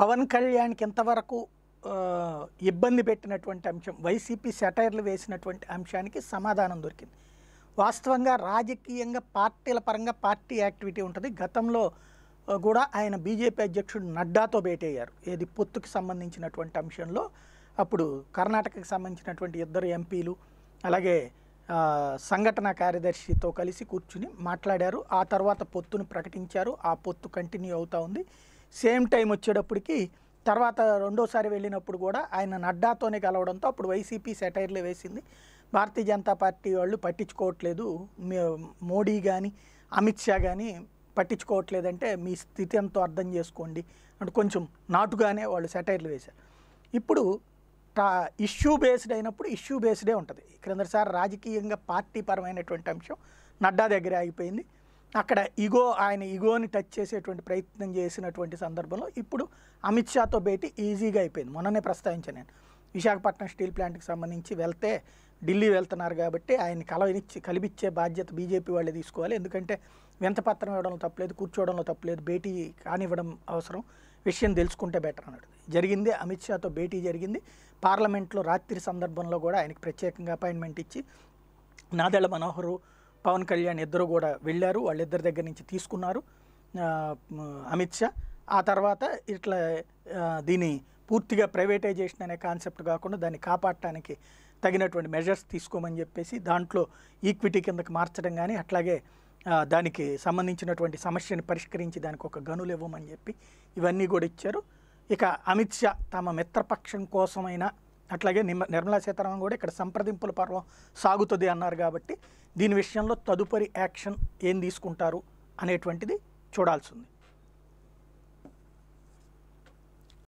పవన్ కళ్యాణ్కి ఎంతవరకు ఇబ్బంది పెట్టినటువంటి అంశం వైసీపీ సెటైర్లు వేసినటువంటి అంశానికి సమాధానం దొరికింది వాస్తవంగా రాజకీయంగా పార్టీల పరంగా పార్టీ యాక్టివిటీ ఉంటుంది గతంలో కూడా ఆయన బీజేపీ అధ్యక్షుడు నడ్డాతో భేటీ అయ్యారు ఏది పొత్తుకి సంబంధించినటువంటి అంశంలో అప్పుడు కర్ణాటకకి సంబంధించినటువంటి ఇద్దరు ఎంపీలు అలాగే సంఘటన కార్యదర్శితో కలిసి కూర్చుని మాట్లాడారు ఆ తర్వాత పొత్తును ప్రకటించారు ఆ పొత్తు కంటిన్యూ అవుతూ ఉంది సేమ్ టైం వచ్చేటప్పటికి తర్వాత రెండోసారి వెళ్ళినప్పుడు కూడా ఆయన నడ్డాతోనే కలవడంతో అప్పుడు వైసీపీ సెటైర్లు వేసింది భారతీయ జనతా పార్టీ వాళ్ళు పట్టించుకోవట్లేదు మోడీ కానీ అమిత్ షా కానీ పట్టించుకోవట్లేదంటే మీ స్థితి ఎంతో అర్థం చేసుకోండి అంటే కొంచెం నాటుగానే వాళ్ళు సెటైర్లు వేశారు ఇప్పుడు టా ఇష్యూ బేస్డ్ అయినప్పుడు ఇష్యూ బేస్డే ఉంటుంది క్రిందసారి రాజకీయంగా పార్టీ పరమైనటువంటి అంశం నడ్డా దగ్గర ఆగిపోయింది అక్కడ ఇగో ఆయన ఇగోని టచ్ చేసేటువంటి ప్రయత్నం చేసినటువంటి సందర్భంలో ఇప్పుడు అమిత్ షాతో భేటీ ఈజీగా అయిపోయింది మొన్ననే ప్రస్తావించాను నేను విశాఖపట్నం స్టీల్ ప్లాంట్కి సంబంధించి వెళ్తే ఢిల్లీ వెళ్తున్నారు కాబట్టి ఆయన కలవనిచ్చి కలిపిచ్చే బాధ్యత బీజేపీ వాళ్ళే తీసుకోవాలి ఎందుకంటే పత్రం ఇవ్వడంలో తప్పలేదు కూర్చోవడంలో తప్పలేదు భేటీ కానివ్వడం అవసరం విషయం తెలుసుకుంటే బెటర్ అన్నాడు జరిగింది అమిత్ షాతో భేటీ జరిగింది పార్లమెంట్లో రాత్రి సందర్భంలో కూడా ఆయనకి ప్రత్యేకంగా అపాయింట్మెంట్ ఇచ్చి నాదెళ్ల మనోహరు పవన్ కళ్యాణ్ ఇద్దరు కూడా వెళ్ళారు వాళ్ళిద్దరి దగ్గర నుంచి తీసుకున్నారు అమిత్ షా ఆ తర్వాత ఇట్లా దీన్ని పూర్తిగా ప్రైవేటైజేషన్ అనే కాన్సెప్ట్ కాకుండా దాన్ని కాపాడటానికి తగినటువంటి మెజర్స్ తీసుకోమని చెప్పేసి దాంట్లో ఈక్విటీ కిందకు మార్చడం కానీ అట్లాగే దానికి సంబంధించినటువంటి సమస్యను పరిష్కరించి దానికి ఒక గనులు ఇవ్వమని చెప్పి ఇవన్నీ కూడా ఇచ్చారు ఇక అమిత్ షా తమ మిత్రపక్షం కోసమైనా అట్లాగే నిర్మలా సీతారామన్ కూడా ఇక్కడ సంప్రదింపుల పర్వం సాగుతుంది అన్నారు కాబట్టి దీని విషయంలో తదుపరి యాక్షన్ ఏం తీసుకుంటారు అనేటువంటిది చూడాల్సింది